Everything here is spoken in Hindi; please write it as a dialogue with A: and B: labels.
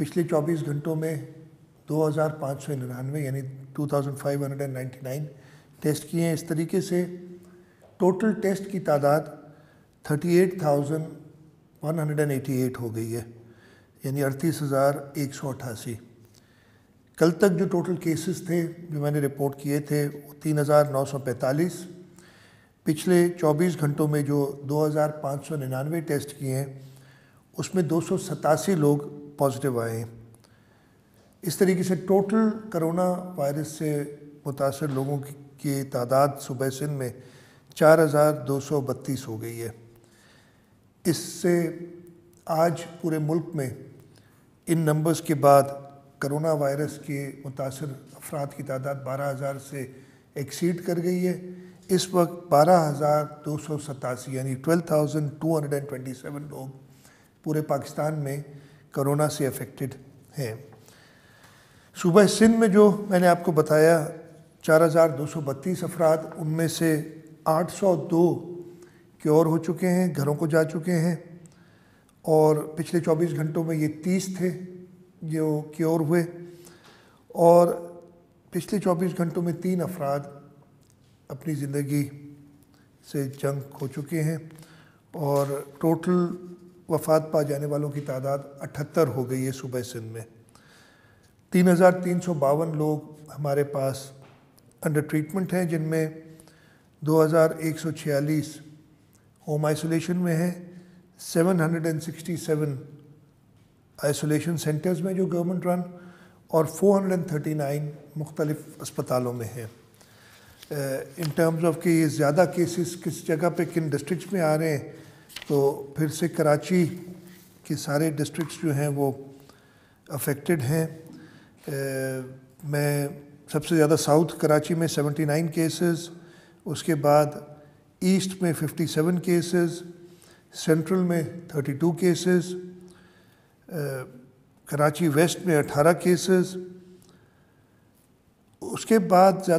A: पिछले 24 घंटों में 2,599 यानी 2,599 टेस्ट किए हैं इस तरीके से टोटल टेस्ट की तादाद 38,188 हो गई है यानी अड़तीस हज़ार एक सौ अट्ठासी कल तक जो टोटल केसेस थे जो मैंने रिपोर्ट किए थे वो तीन हज़ार नौ सौ पैंतालीस पिछले चौबीस घंटों में जो दो हज़ार पाँच सौ निन्यानवे टेस्ट किए हैं उसमें दो सौ सतासी लोग पॉजिटिव आए इस तरीके से टोटल करोना वायरस से मुतासर लोगों की, की तादाद सुबह सिंध में चार हज़ार दो सौ बत्तीस हो गई है इससे आज पूरे मुल्क में इन नंबर्स के बाद करोना वायरस के मुतासर अफराद की तादाद बारह हज़ार से एक्सीड कर गई है इस वक्त बारह हज़ार दो सौ सतासी यानी twelve thousand two hundred and twenty seven लोग पूरे पाकिस्तान में कोरोना से अफेक्टेड हैं सुबह सिंध में जो मैंने आपको बताया चार हज़ार दो सौ बत्तीस अफराद उनमें से आठ सौ दो क्योर हो चुके हैं घरों को जा चुके हैं और पिछले चौबीस घंटों में ये तीस थे जो क्योर हुए और पिछले चौबीस घंटों में तीन अफराद अपनी ज़िंदगी से जंग खो चुके हैं और टोटल वफात पा जाने वालों की तादाद अठहत्तर हो गई है सुबह सिंध में तीन हज़ार तीन सौ बावन लोग हमारे पास अंडर ट्रीटमेंट हैं जिनमें दो हज़ार एक सौ छियालीस होम आइसोलेशन में हैं seven hundred and sixty seven isolation centres में जो गवर्नमेंट रन और four hundred and thirty nine मुख्तलिफ अस्पतालों में हैं इन टर्म्स ऑफ कि ज़्यादा केसेस किस जगह पे किन डिस्ट्रिक्ट में आ रहे हैं तो फिर से कराची के सारे डिस्ट्रिक्ट्स जो हैं वो अफेक्टेड हैं मैं सबसे ज़्यादा साउथ कराची में 79 केसेस उसके बाद ईस्ट में 57 केसेस सेंट्रल में 32 केसेस कराची वेस्ट में 18 केसेस उसके बाद